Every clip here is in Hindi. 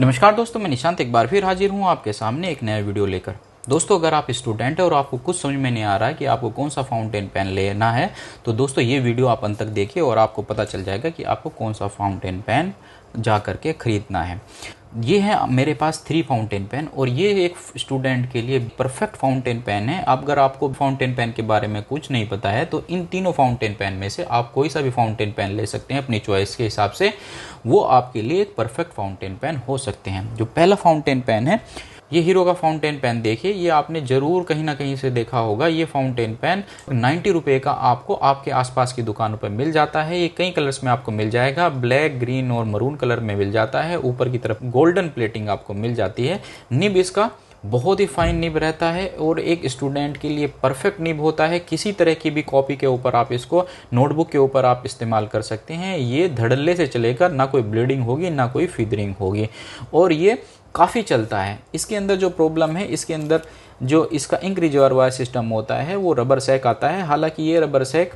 नमस्कार दोस्तों मैं निशांत एक बार फिर हाजिर हूँ आपके सामने एक नया वीडियो लेकर दोस्तों अगर आप स्टूडेंट हैं और आपको कुछ समझ में नहीं आ रहा है कि आपको कौन सा फाउंटेन पेन लेना है तो दोस्तों ये वीडियो आप अंत तक देखिए और आपको पता चल जाएगा कि आपको कौन सा फाउंटेन पेन जा करके ख़रीदना है ये है मेरे पास थ्री फाउंटेन पेन और ये एक स्टूडेंट के लिए परफेक्ट फाउंटेन पेन है अब अगर आपको फाउंटेन पेन के बारे में कुछ नहीं पता है तो इन तीनों फाउंटेन पेन में से आप कोई सा भी फाउंटेन पेन ले सकते हैं अपनी चॉइस के हिसाब से वो आपके लिए एक परफेक्ट फाउंटेन पेन हो सकते हैं जो पहला फाउंटेन पेन है ये हीरो का फाउंटेन पेन देखिए ये आपने ज़रूर कहीं ना कहीं से देखा होगा ये फाउंटेन पेन नाइन्टी रुपये का आपको आपके आसपास की दुकानों पर मिल जाता है ये कई कलर्स में आपको मिल जाएगा ब्लैक ग्रीन और मरून कलर में मिल जाता है ऊपर की तरफ गोल्डन प्लेटिंग आपको मिल जाती है निब इसका बहुत ही फाइन निब रहता है और एक स्टूडेंट के लिए परफेक्ट निब होता है किसी तरह की भी कॉपी के ऊपर आप इसको नोटबुक के ऊपर आप इस्तेमाल कर सकते हैं ये धड़ल्ले से चलेगा ना कोई ब्लीडिंग होगी ना कोई फिदरिंग होगी और ये काफ़ी चलता है इसके अंदर जो प्रॉब्लम है इसके अंदर जो इसका इंक रिजर्वायर सिस्टम होता है वो रबर सेक आता है हालांकि ये रबर सैक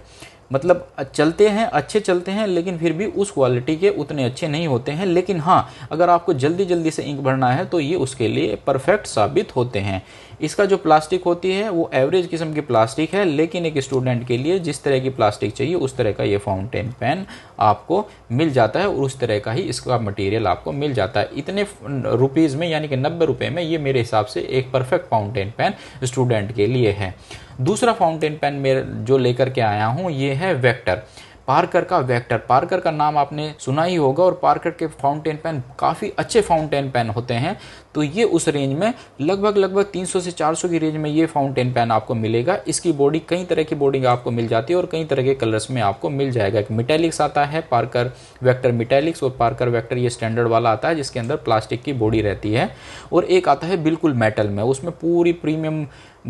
मतलब चलते हैं अच्छे चलते हैं लेकिन फिर भी उस क्वालिटी के उतने अच्छे नहीं होते हैं लेकिन हाँ अगर आपको जल्दी जल्दी से इंक भरना है तो ये उसके लिए परफेक्ट साबित होते हैं इसका जो प्लास्टिक होती है वो एवरेज किस्म की प्लास्टिक है लेकिन एक स्टूडेंट के लिए जिस तरह की प्लास्टिक चाहिए उस तरह का ये फाउंटेन पेन आपको मिल जाता है और उस तरह का ही इसका मटेरियल आपको मिल जाता है इतने रुपीज़ में यानी कि नब्बे रुपये में ये मेरे हिसाब से एक परफेक्ट फाउंटेन पेन स्टूडेंट के लिए है दूसरा फाउंटेन पेन मेरे जो लेकर के आया हूँ ये है वेक्टर पार्कर का वेक्टर पार्कर का नाम आपने सुना ही होगा और पार्कर के फाउंटेन पेन काफ़ी अच्छे फाउंटेन पेन होते हैं तो ये उस रेंज में लगभग लगभग 300 से 400 की रेंज में ये फाउंटेन पेन आपको मिलेगा इसकी बॉडी कई तरह की बॉडी आपको मिल जाती है और कई तरह के कलर्स में आपको मिल जाएगा एक मिटेलिक्स आता है पार्कर वैक्टर मिटेलिक्स और पार्कर वैक्टर ये स्टैंडर्ड वाला आता है जिसके अंदर प्लास्टिक की बॉडी रहती है और एक आता है बिल्कुल मेटल में उसमें पूरी प्रीमियम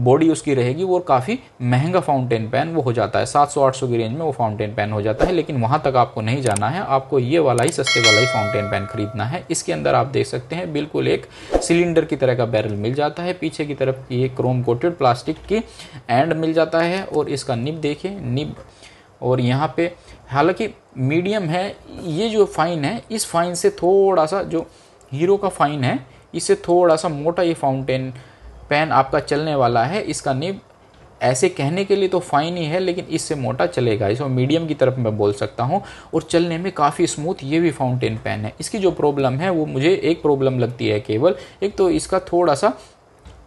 बॉडी उसकी रहेगी वो काफ़ी महंगा फाउंटेन पेन वो हो जाता है सात सौ आठ सौ की रेंज में वो फाउंटेन पेन हो जाता जाता है लेकिन वहाँ तक आपको नहीं जाना है आपको ये वाला ही सस्ते वाला ही फाउंटेन पेन खरीदना है इसके अंदर आप देख सकते हैं बिल्कुल एक सिलेंडर की तरह का बैरल मिल जाता है पीछे की तरफ ये क्रोम कोटेड प्लास्टिक की एंड मिल जाता है और इसका निब देखिए निब और यहाँ पे हालांकि मीडियम है ये जो फाइन है इस फाइन से थोड़ा सा जो हीरो का फाइन है इससे थोड़ा सा मोटा ये फाउंटेन पेन आपका चलने वाला है इसका निब ऐसे कहने के लिए तो फाइन ही है लेकिन इससे मोटा चलेगा इसमें मीडियम की तरफ मैं बोल सकता हूँ और चलने में काफ़ी स्मूथ ये भी फाउंटेन पेन है इसकी जो प्रॉब्लम है वो मुझे एक प्रॉब्लम लगती है केवल एक तो इसका थोड़ा सा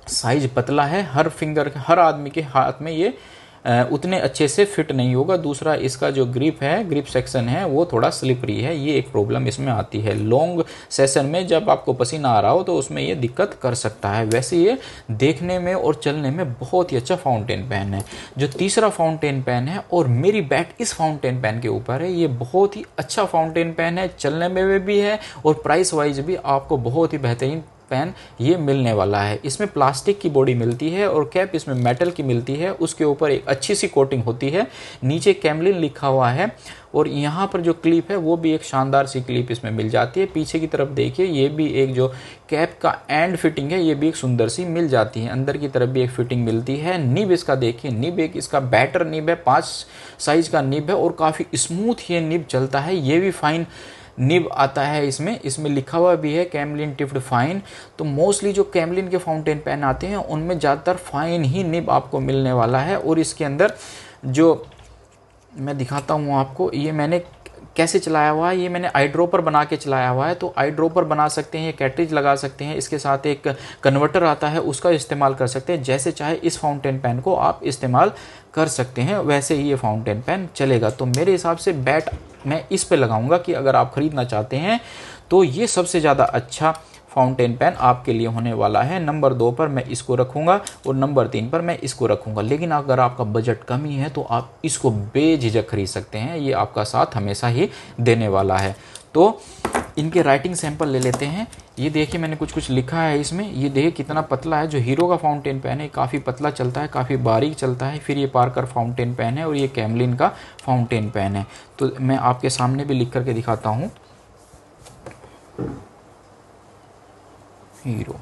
साइज पतला है हर फिंगर हर आदमी के हाथ में ये उतने अच्छे से फिट नहीं होगा दूसरा इसका जो ग्रिप है ग्रिप सेक्शन है वो थोड़ा स्लिपरी है ये एक प्रॉब्लम इसमें आती है लॉन्ग सेशन में जब आपको पसीना आ रहा हो तो उसमें ये दिक्कत कर सकता है वैसे ये देखने में और चलने में बहुत ही अच्छा फाउंटेन पेन है जो तीसरा फाउंटेन पेन है और मेरी बैट इस फाउंटेन पेन के ऊपर है ये बहुत ही अच्छा फाउंटेन पेन है चलने में भी है और प्राइस वाइज भी आपको बहुत ही बेहतरीन पैन ये मिलने वाला है इसमें प्लास्टिक की बॉडी मिलती है और कैप इसमें मेटल की मिलती है उसके ऊपर एक अच्छी सी कोटिंग होती है नीचे कैमलिन लिखा हुआ है और यहाँ पर जो क्लिप है वो भी एक शानदार सी क्लिप इसमें मिल जाती है पीछे की तरफ देखिए ये भी एक जो कैप का एंड फिटिंग है ये भी एक सुंदर सी मिल जाती है अंदर की तरफ भी एक फिटिंग मिलती है निब इसका देखिए निब एक इसका बैटर निब है पाँच साइज का निब है और काफ़ी स्मूथ ये निब चलता है ये भी फाइन निब आता है इसमें इसमें लिखा हुआ भी है कैमलिन टिफ्ट फाइन तो मोस्टली जो कैमलिन के फाउंटेन पेन आते हैं उनमें ज़्यादातर फाइन ही निब आपको मिलने वाला है और इसके अंदर जो मैं दिखाता हूँ आपको ये मैंने कैसे चलाया हुआ है ये मैंने आई ड्रॉपर बना के चलाया हुआ है तो आई ड्रॉपर बना सकते हैं ये कैटरेज लगा सकते हैं इसके साथ एक कन्वर्टर आता है उसका इस्तेमाल कर सकते हैं जैसे चाहे इस फाउंटेन पेन को आप इस्तेमाल कर सकते हैं वैसे ही ये फाउंटेन पेन चलेगा तो मेरे हिसाब से बैट मैं इस पे लगाऊंगा कि अगर आप ख़रीदना चाहते हैं तो ये सबसे ज़्यादा अच्छा फाउंटेन पेन आपके लिए होने वाला है नंबर दो पर मैं इसको रखूँगा और नंबर तीन पर मैं इसको रखूँगा लेकिन अगर आपका बजट कम ही है तो आप इसको बेझिझक खरीद सकते हैं ये आपका साथ हमेशा ही देने वाला है तो इनके राइटिंग सैंपल ले लेते हैं ये देखिए मैंने कुछ कुछ लिखा है इसमें ये देखिए कितना पतला है जो हीरो का फाउंटेन पेन है काफ़ी पतला चलता है काफ़ी बारीक चलता है फिर ये पार्कर फाउंटेन पेन है और ये कैमलिन का फाउंटेन पेन है तो मैं आपके सामने भी लिख करके दिखाता हूँ हीरो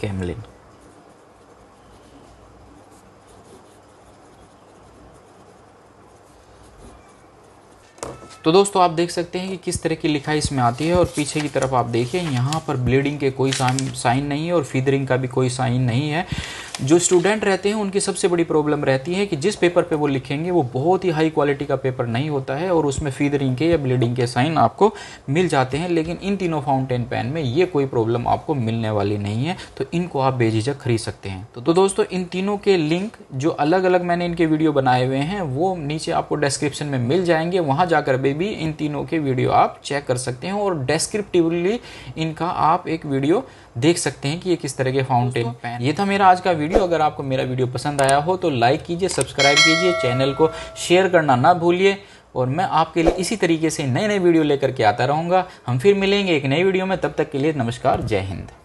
कैमलिन तो दोस्तों आप देख सकते हैं कि किस तरह की लिखाई इसमें आती है और पीछे की तरफ आप देखिए यहाँ पर ब्लीडिंग के कोई साइन नहीं है और फीदरिंग का भी कोई साइन नहीं है जो स्टूडेंट रहते हैं उनकी सबसे बड़ी प्रॉब्लम रहती है कि जिस पेपर पे वो लिखेंगे वो बहुत ही हाई क्वालिटी का पेपर नहीं होता है और उसमें फीदरिंग के या ब्लीडिंग के साइन आपको मिल जाते हैं लेकिन इन तीनों फाउंटेन पेन में ये कोई प्रॉब्लम आपको मिलने वाली नहीं है तो इनको आप बेझिझक खरीद सकते हैं तो, तो दोस्तों इन तीनों के लिंक जो अलग अलग मैंने इनके वीडियो बनाए हुए हैं वो नीचे आपको डिस्क्रिप्शन में मिल जाएंगे वहाँ जाकर भी इन तीनों के वीडियो आप चेक कर सकते हैं और डिस्क्रिप्टिवली इनका आप एक वीडियो देख सकते हैं कि ये किस तरह के फाउंटेन ये था मेरा आज का वीडियो अगर आपको मेरा वीडियो पसंद आया हो तो लाइक कीजिए सब्सक्राइब कीजिए चैनल को शेयर करना ना भूलिए और मैं आपके लिए इसी तरीके से नए नए वीडियो लेकर के आता रहूँगा हम फिर मिलेंगे एक नए वीडियो में तब तक के लिए नमस्कार जय हिंद